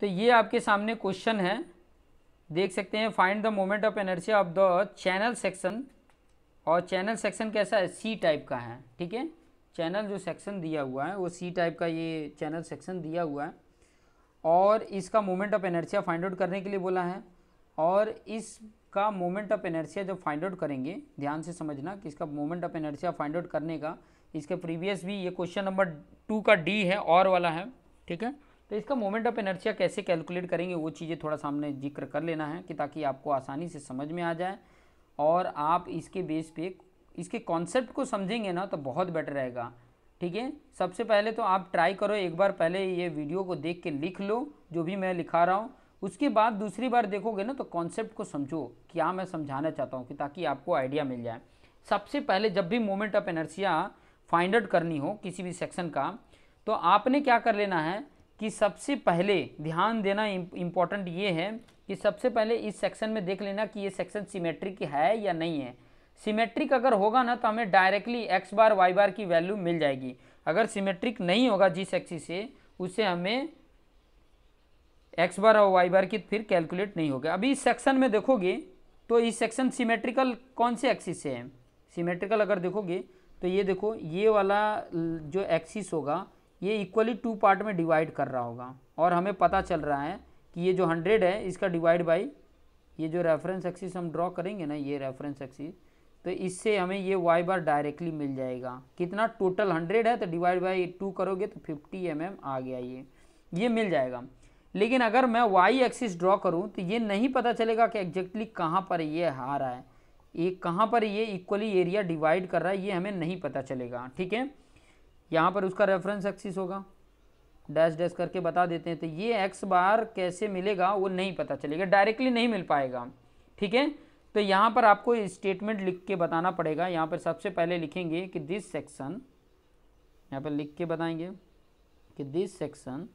तो ये आपके सामने क्वेश्चन है देख सकते हैं find the moment of inertia of the channel section और चैनल सेक्शन कैसा है सी टाइप का है ठीक है चैनल जो सेक्शन दिया हुआ है वो सी टाइप का ये चैनल सेक्शन दिया हुआ है और इसका moment of inertia find out करने के लिए बोला है और इसका मोमेंट ऑफ एनर्जिया जब फाइंड आउट करेंगे ध्यान से समझना कि इसका moment of inertia find out करने का इसके प्रीवियस भी ये क्वेश्चन नंबर टू का डी है और वाला है ठीक है तो इसका मोमेंट ऑफ एनर्जिया कैसे कैलकुलेट करेंगे वो चीज़ें थोड़ा सामने जिक्र कर लेना है कि ताकि आपको आसानी से समझ में आ जाए और आप इसके बेस पे इसके कॉन्सेप्ट को समझेंगे ना तो बहुत बेटर रहेगा ठीक है सबसे पहले तो आप ट्राई करो एक बार पहले ये वीडियो को देख के लिख लो जो भी मैं लिखा रहा हूँ उसके बाद दूसरी बार देखोगे ना तो कॉन्सेप्ट को समझो क्या मैं समझाना चाहता हूँ कि ताकि आपको आइडिया मिल जाए सबसे पहले जब भी moment of inertia find out करनी हो किसी भी सेक्शन का तो आपने क्या कर लेना है कि सबसे पहले ध्यान देना इम्पॉर्टेंट ये है कि सबसे पहले इस सेक्शन में देख लेना कि ये सेक्शन सिमेट्रिक है या नहीं है सिमेट्रिक अगर होगा ना तो हमें directly X bar Y bar की वैल्यू मिल जाएगी अगर सिमेट्रिक नहीं होगा जिस एक्सी से उसे हमें एक्स बार और वाई बार की फिर कैलकुलेट नहीं होगा अभी इस सेक्शन में देखोगे तो इस सेक्शन सिमेट्रिकल कौन से एक्सिस से है सिमेट्रिकल अगर देखोगे तो ये देखो ये वाला जो एक्सिस होगा ये इक्वली टू पार्ट में डिवाइड कर रहा होगा और हमें पता चल रहा है कि ये जो हंड्रेड है इसका डिवाइड बाई ये जो रेफरेंस एक्सिस हम ड्रॉ करेंगे ना ये रेफरेंस एक्सिस तो इससे हमें ये वाई बार डायरेक्टली मिल जाएगा कितना टोटल हंड्रेड है तो डिवाइड बाई टू करोगे तो फिफ्टी एम mm आ गया ये ये मिल जाएगा लेकिन अगर मैं वाई एक्सिस ड्रॉ करूँ तो ये नहीं पता चलेगा कि एग्जैक्टली कहाँ पर ये आ रहा है ये कहाँ पर ये इक्वली एरिया डिवाइड कर रहा है ये हमें नहीं पता चलेगा ठीक है यहाँ पर उसका रेफरेंस एक्सिस होगा डैश डैश करके बता देते हैं तो ये एक्स बार कैसे मिलेगा वो नहीं पता चलेगा डायरेक्टली नहीं मिल पाएगा ठीक है तो यहाँ पर आपको स्टेटमेंट लिख के बताना पड़ेगा यहाँ पर सबसे पहले लिखेंगे कि दिस सेक्शन यहाँ पर लिख के बताएंगे कि this section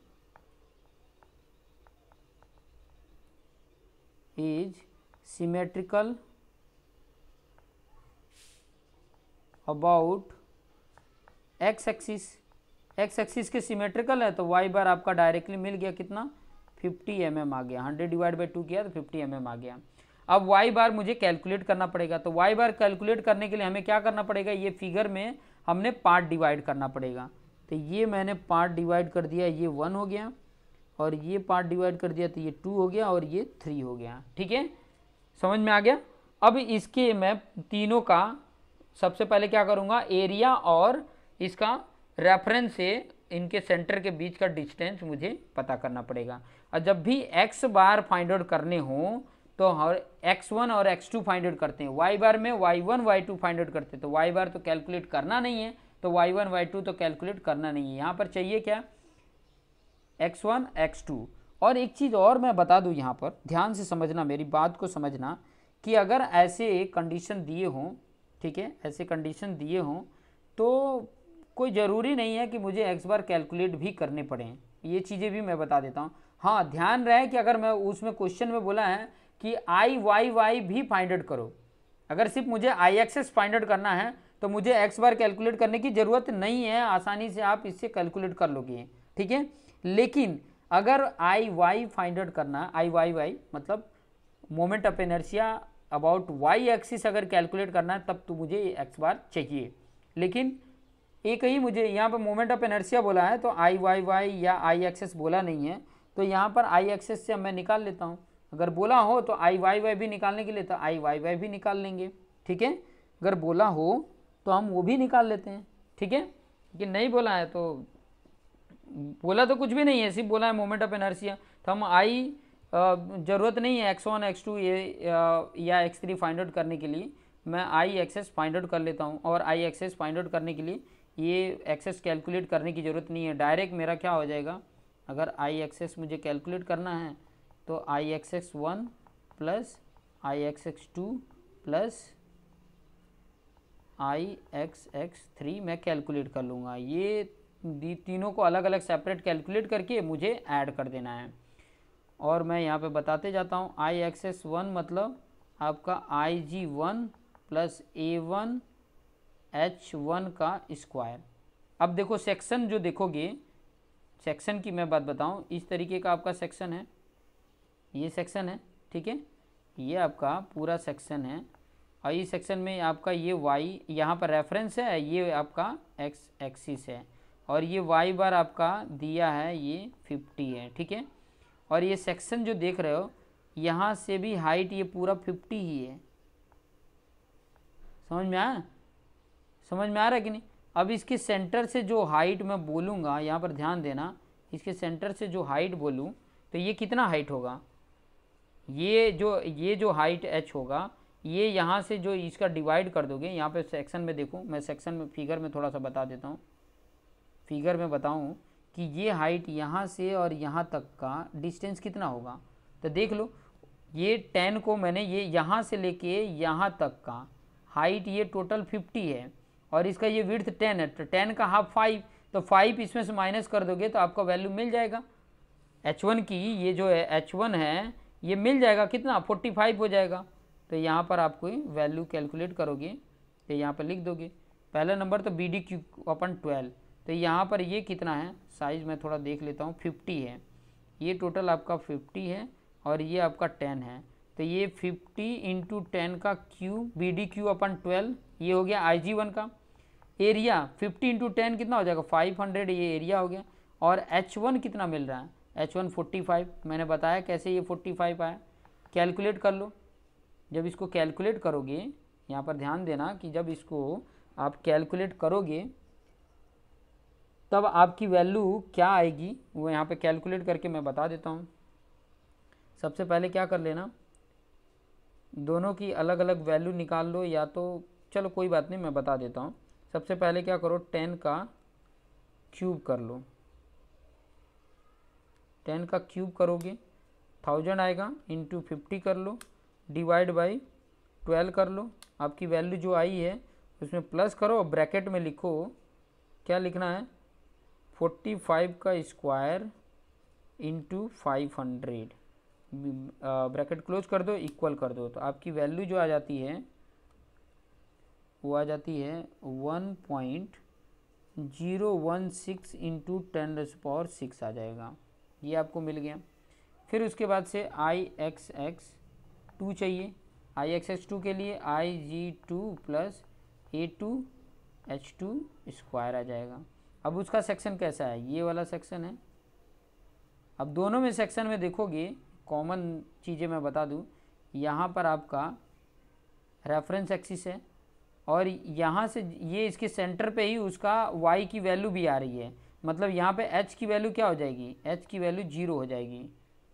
is symmetrical about X axis X axis के सिमेट्रिकल है तो वाई बार आपका डायरेक्टली मिल गया कितना 50 एम mm आ गया 100 डिवाइड बाई टू किया तो 50 एम mm आ गया अब वाई बार मुझे कैलकुलेट करना पड़ेगा तो वाई बार कैलकुलेट करने के लिए हमें क्या करना पड़ेगा ये फिगर में हमने पार्ट डिवाइड करना पड़ेगा तो ये मैंने पार्ट डिवाइड कर दिया ये वन हो गया और ये पार्ट डिवाइड कर दिया तो ये टू हो गया और ये थ्री हो गया ठीक है समझ में आ गया अब इसके मैं तीनों का सबसे पहले क्या करूँगा एरिया और इसका रेफरेंस से इनके सेंटर के बीच का डिस्टेंस मुझे पता करना पड़ेगा और जब भी एक्स बार फाइंड आउट करने हो तो हर एक्स वन और एक्स टू फाइंड आउट करते हैं वाई बार में Y one Y two find out करते हैं तो वाई बार तो कैलकुलेट करना नहीं है तो वाई वन वाई टू तो कैलकुलेट करना नहीं है यहाँ पर चाहिए क्या एक्स वन एक्स टू और एक चीज़ और मैं बता दूँ यहाँ पर ध्यान से समझना मेरी बात को समझना कि अगर ऐसे कंडीशन दिए हों ठीक है ऐसे कंडीशन दिए हों तो कोई ज़रूरी नहीं है कि मुझे एक्स बार कैलकुलेट भी करने पड़े ये चीज़ें भी मैं बता देता हूँ हाँ ध्यान रहे कि अगर मैं उसमें क्वेश्चन में बोला है कि आई वाई वाई भी फाइंड आउट करो अगर सिर्फ मुझे आई एक्सेस फाइंड आउट करना है तो मुझे एक्स बार कैलकुलेट करने की ज़रूरत नहीं है आसानी से आप इससे कैलकुलेट कर लोगे ठीक है लेकिन अगर आई वाई फाइंड आउट करना आई वाई वाई मतलब moment of inertia about Y axis अगर कैलकुलेट करना है तब तो मुझे एक्स बार चाहिए लेकिन एक ही मुझे यहाँ पर मोमेंट ऑफ एनर्सिया बोला है तो आई वाई वाई या आई एक्सेस बोला नहीं है तो यहाँ पर आई एक्सेस से मैं निकाल लेता हूँ अगर बोला हो तो आई वाई वाई भी निकालने के लिए तो आई वाई वाई भी निकाल लेंगे ठीक है अगर बोला हो तो हम वो भी निकाल लेते हैं ठीक है कि नहीं बोला है तो बोला तो कुछ भी नहीं है सिर्फ बोला है मोमेंट ऑफ एनर्सिया तो हम आई ज़रूरत नहीं है एक्स वन एक्स टू ये या एक्स थ्री फाइंड आउट करने के लिए मैं आई एक्सेस फाइंड आउट कर लेता हूँ और आई एक्सेस फाइंड आउट करने के लिए ये एक्सेस कैलकुलेट करने की ज़रूरत नहीं है डायरेक्ट मेरा क्या हो जाएगा अगर आई एक्सेस मुझे कैलकुलेट करना है तो I axis one plus I X X two plus I X X three मैं कैलकुलेट कर लूँगा ये तीनों को अलग अलग सेपरेट कैलकुलेट करके मुझे ऐड कर देना है और मैं यहाँ पे बताते जाता हूँ आई एक्सेस वन मतलब आपका I G one plus A one H one का स्क्वायर अब देखो सेक्शन जो देखोगे सेक्शन की मैं बात बताऊं इस तरीके का आपका सेक्शन है ये सेक्शन है ठीक है ये आपका पूरा सेक्शन है और इस सेक्शन में आपका ये वाई यहाँ पर रेफरेंस है ये आपका एक्स एक्सिस है और ये वाई बार आपका दिया है ये फिफ्टी है ठीक है और ये सेक्शन जो देख रहे हो यहाँ से भी हाइट ये पूरा फिफ्टी ही है समझ में आया समझ में आ रहा है कि नहीं अब इसके सेंटर से जो हाइट मैं बोलूँगा यहाँ पर ध्यान देना इसके सेंटर से जो हाइट बोलूँ तो ये कितना हाइट होगा ये जो ये जो हाइट एच होगा ये यहाँ से जो इसका डिवाइड कर दोगे यहाँ पे सेक्शन में देखूँ मैं सेक्शन में फिगर में थोड़ा सा बता देता हूँ फिगर में बताऊँ कि ये हाइट यहाँ से और यहाँ तक का डिस्टेंस कितना होगा तो देख लो ये टेन को मैंने ये यहाँ से लेके यहाँ तक का हाइट ये टोटल फिफ्टी है और इसका ये विर्थ टेन है तो टेन का हाफ फाइव तो फाइव इसमें से माइनस कर दोगे तो आपका वैल्यू मिल जाएगा एच वन की ये जो है एच वन है ये मिल जाएगा कितना फोर्टी फाइव हो जाएगा तो यहाँ पर आपको वैल्यू कैलकुलेट करोगे तो यहाँ पर लिख दोगे पहला नंबर तो बी डी क्यू अपन ट्वेल्व तो यहाँ पर ये कितना है साइज़ मैं थोड़ा देख लेता हूँ फिफ्टी है ये टोटल आपका फिफ्टी है और ये आपका टेन है तो ये फिफ्टी इंटू टेन का क्यू बी डी क्यू अपन ट्वेल्व ये हो गया आई जी वन का एरिया फिफ्टी इंटू टेन कितना हो जाएगा फाइव हंड्रेड ये एरिया हो गया और एच वन कितना मिल रहा है एच वन फोर्टी फाइव मैंने बताया कैसे ये फोर्टी फाइव आया कैलकुलेट कर लो जब इसको कैलकुलेट करोगे यहाँ पर ध्यान देना कि जब इसको आप कैलकुलेट करोगे तब आपकी वैल्यू क्या आएगी वो यहाँ पे कैलकुलेट करके मैं बता देता हूँ सबसे पहले क्या कर लेना दोनों की अलग अलग वैल्यू निकाल लो या तो चलो कोई बात नहीं मैं बता देता हूँ सबसे पहले क्या करो टेन का क्यूब कर लो टेन का क्यूब करोगे थाउजेंड आएगा इंटू फिफ्टी कर लो डिवाइड बाई ट्वेल्व कर लो आपकी वैल्यू जो आई है उसमें प्लस करो और ब्रैकेट में लिखो क्या लिखना है फोर्टी फाइव का square into five hundred bracket close कर दो इक्वल कर दो तो आपकी वैल्यू जो आ जाती है वो आ जाती है one point zero one six into ten raise power six आ जाएगा ये आपको मिल गया फिर उसके बाद से आई एक्स एक्स टू चाहिए आई एक्स एक्स टू के लिए I G two plus A two H two square आ जाएगा अब उसका सेक्शन कैसा है ये वाला सेक्शन है अब दोनों में सेक्शन में देखोगे कॉमन चीज़ें मैं बता दूँ यहाँ पर आपका रेफरेंस एक्सिस है और यहाँ से ये इसके सेंटर पे ही उसका वाई की वैल्यू भी आ रही है मतलब यहाँ पे एच की वैल्यू क्या हो जाएगी एच की वैल्यू जीरो हो जाएगी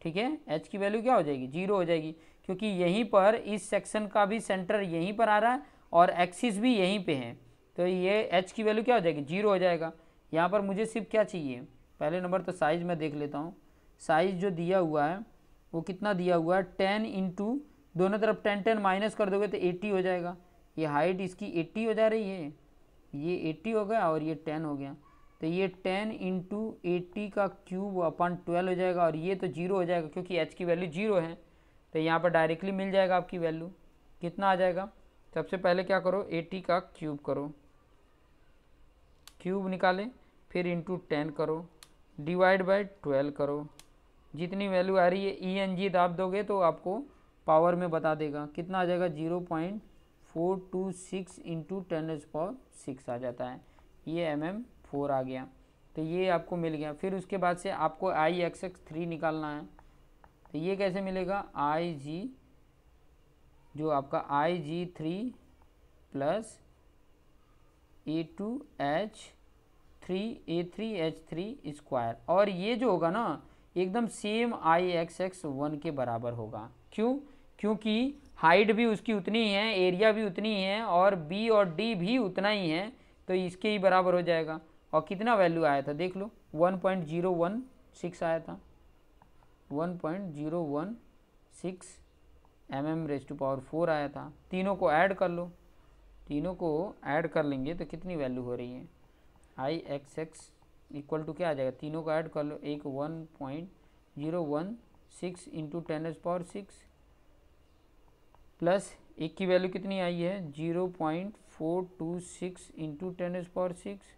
ठीक है एच की वैल्यू क्या हो जाएगी जीरो हो जाएगी क्योंकि यहीं पर इस सेक्शन का भी सेंटर यहीं पर आ रहा है और एक्सिस भी यहीं पर है तो ये एच की वैल्यू क्या हो जाएगी जीरो हो जाएगा यहाँ पर मुझे सिर्फ क्या चाहिए पहले नंबर तो साइज़ मैं देख लेता हूँ साइज़ जो दिया हुआ है वो कितना दिया हुआ है टेन इंटू दोनों तरफ टेन टेन माइनस कर दोगे तो एट्टी हो जाएगा ये हाइट इसकी 80 हो जा रही है ये 80 हो गया और ये 10 हो गया तो ये 10 इंटू एट्टी का क्यूब अपन ट्वेल्व हो जाएगा और ये तो जीरो हो जाएगा क्योंकि एच की वैल्यू जीरो है तो यहाँ पर डायरेक्टली मिल जाएगा आपकी वैल्यू कितना आ जाएगा सबसे पहले क्या करो एट्टी का क्यूब करो क्यूब निकालें फिर इंटू टेन करो डिवाइड बाय ट्वेल्व करो जितनी वैल्यू आ रही है ई एन जी दाप दोगे तो आपको पावर में बता देगा कितना आ जाएगा zero point four two six into ten as power six आ जाता है ये एम एम फोर आ गया तो ये आपको मिल गया फिर उसके बाद से आपको आई एक्स एक्स थ्री निकालना है तो ये कैसे मिलेगा आई जी जो आपका I G three plus A two H three A three H three square और ये जो होगा ना एकदम same I X X one के बराबर होगा क्यों क्योंकि हाइट भी उसकी उतनी ही है एरिया भी उतनी ही है और बी और डी भी उतना ही है तो इसके ही बराबर हो जाएगा और कितना वैल्यू आया था देख लो 1.016 आया था 1.016 M M raise to power four आया था तीनों को ऐड कर लो तीनों को ऐड कर लेंगे तो कितनी वैल्यू हो रही है I X X equal to क्या आ जाएगा तीनों को ऐड कर लो एक one point zero one six into ten as power six plus एक की वैल्यू कितनी आई है zero point four two six into ten as power six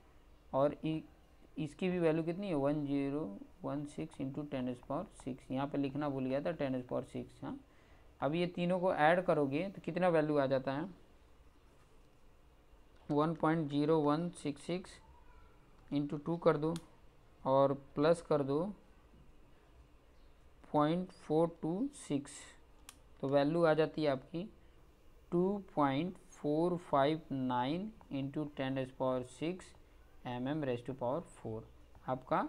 और इसकी भी वैल्यू कितनी है one zero one six into ten as power six यहाँ पर लिखना भूल गया था टेन एस पावर सिक्स हाँ अब ये तीनों को ऐड करोगे तो कितना वैल्यू आ जाता है one point zero one six six into two कर दो और प्लस कर दो पॉइंट फोर टू सिक्स तो वैल्यू आ जाती है आपकी two point four five nine into ten as power six M M raise to power four आपका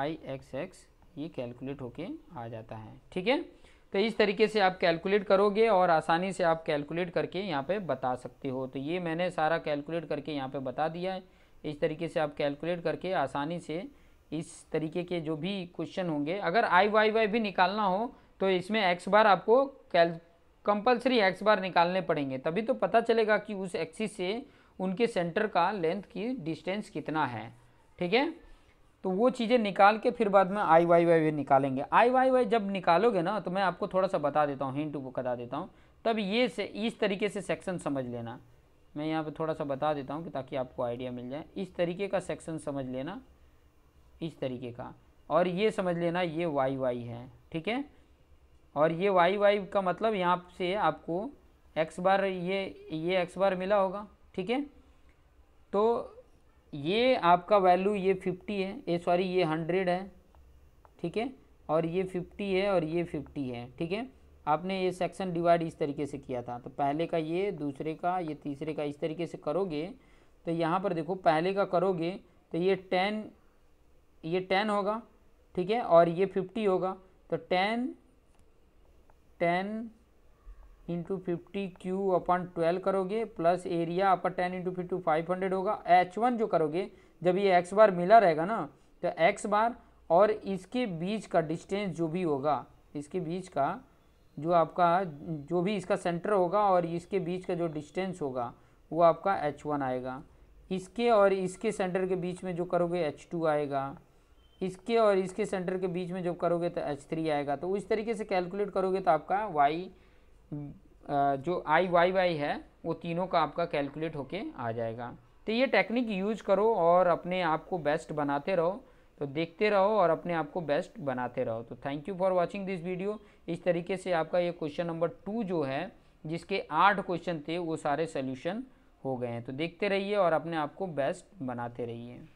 आई एक्स एक्स ये कैलकुलेट होके आ जाता है ठीक है तो इस तरीके से आप कैलकुलेट करोगे और आसानी से आप कैलकुलेट करके यहाँ पे बता सकते हो तो ये मैंने सारा कैलकुलेट करके यहाँ पे बता दिया है इस तरीके से आप कैलकुलेट करके आसानी से इस तरीके के जो भी क्वेश्चन होंगे अगर आई वाई वाई भी निकालना हो तो इसमें एक्स बार आपको कैल कंपल्सरी एक्स बार निकालने पड़ेंगे तभी तो पता चलेगा कि उस एक्सिस से उनके सेंटर का लेंथ की डिस्टेंस कितना है ठीक है तो वो चीज़ें निकाल के फिर बाद में आई वाई वाई निकालेंगे आई वाई वाई जब निकालोगे ना तो मैं आपको थोड़ा सा बता देता हूँ हिंट बता देता हूँ तब ये से इस तरीके से सेक्शन समझ लेना मैं यहाँ पे थोड़ा सा बता देता हूँ कि ताकि आपको आइडिया मिल जाए इस तरीके का सेक्शन समझ लेना इस तरीके का और ये समझ लेना ये वाई वाई है ठीक है और ये वाई वाई का मतलब यहाँ से आपको एक्स बार ये ये एक्स बार मिला होगा ठीक है तो ये आपका वैल्यू ये फिफ्टी है ये सॉरी ये हंड्रेड है ठीक है और ये फिफ्टी है और ये फिफ्टी है ठीक है आपने ये सेक्शन डिवाइड इस तरीके से किया था तो पहले का ये दूसरे का ये तीसरे का इस तरीके से करोगे तो यहाँ पर देखो पहले का करोगे तो ये टेन ये टेन होगा ठीक है और ये फिफ्टी होगा तो ten ten into fifty cube अपन ट्वेल्व करोगे प्लस एरिया अपन ten into fifty five hundred होगा एच वन जो करोगे जब ये एक्स बार मिला रहेगा ना तो एक्स बार और इसके बीच का डिस्टेंस जो भी होगा इसके बीच का जो आपका जो भी इसका सेंटर होगा और इसके बीच का जो डिस्टेंस होगा वो आपका एच वन आएगा इसके और इसके सेंटर के बीच में जो करोगे एच टू आएगा इसके और इसके सेंटर के बीच में जब करोगे तो एच थ्री आएगा तो उस तरीके से कैलकुलेट करोगे तो आपका वाई जो आई वाई वाई है वो तीनों का आपका कैलकुलेट होके आ जाएगा तो ये टेक्निक यूज करो और अपने आप को बेस्ट बनाते रहो तो देखते रहो और अपने आप को बेस्ट बनाते रहो तो thank you for watching this video इस तरीके से आपका ये क्वेश्चन नंबर टू जो है जिसके आठ क्वेश्चन थे वो सारे सोल्यूशन हो गए हैं तो देखते रहिए और अपने आप को बेस्ट बनाते रहिए